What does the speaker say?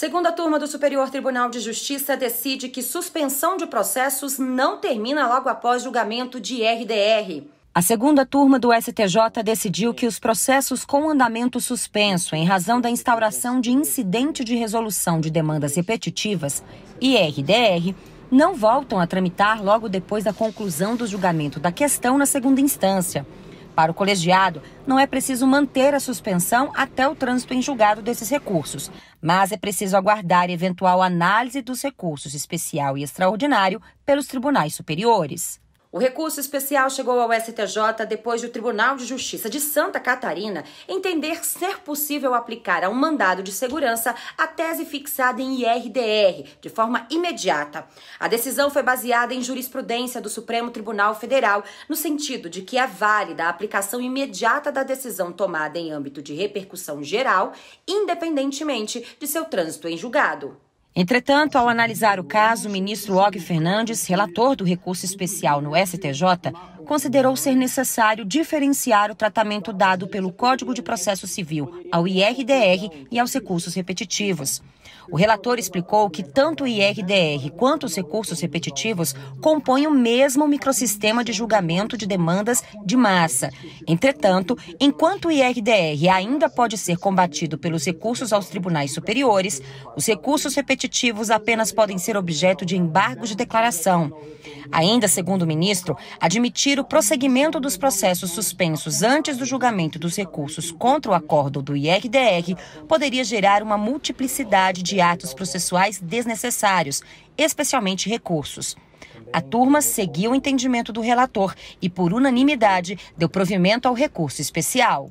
Segunda turma do Superior Tribunal de Justiça decide que suspensão de processos não termina logo após julgamento de RDR. A segunda turma do STJ decidiu que os processos com andamento suspenso em razão da instauração de incidente de resolução de demandas repetitivas, IRDR, não voltam a tramitar logo depois da conclusão do julgamento da questão na segunda instância. Para o colegiado, não é preciso manter a suspensão até o trânsito em julgado desses recursos, mas é preciso aguardar eventual análise dos recursos especial e extraordinário pelos tribunais superiores. O recurso especial chegou ao STJ depois do Tribunal de Justiça de Santa Catarina entender ser possível aplicar a um mandado de segurança a tese fixada em IRDR de forma imediata. A decisão foi baseada em jurisprudência do Supremo Tribunal Federal, no sentido de que é válida a aplicação imediata da decisão tomada em âmbito de repercussão geral, independentemente de seu trânsito em julgado. Entretanto, ao analisar o caso, o ministro Og Fernandes, relator do recurso especial no STJ, considerou ser necessário diferenciar o tratamento dado pelo Código de Processo Civil ao IRDR e aos recursos repetitivos. O relator explicou que tanto o IRDR quanto os recursos repetitivos compõem o mesmo microsistema de julgamento de demandas de massa. Entretanto, enquanto o IRDR ainda pode ser combatido pelos recursos aos tribunais superiores, os recursos repetitivos apenas podem ser objeto de embargos de declaração. Ainda segundo o ministro, admitir garantir o prosseguimento dos processos suspensos antes do julgamento dos recursos contra o acordo do IRDR poderia gerar uma multiplicidade de atos processuais desnecessários, especialmente recursos. A turma seguiu o entendimento do relator e, por unanimidade, deu provimento ao recurso especial.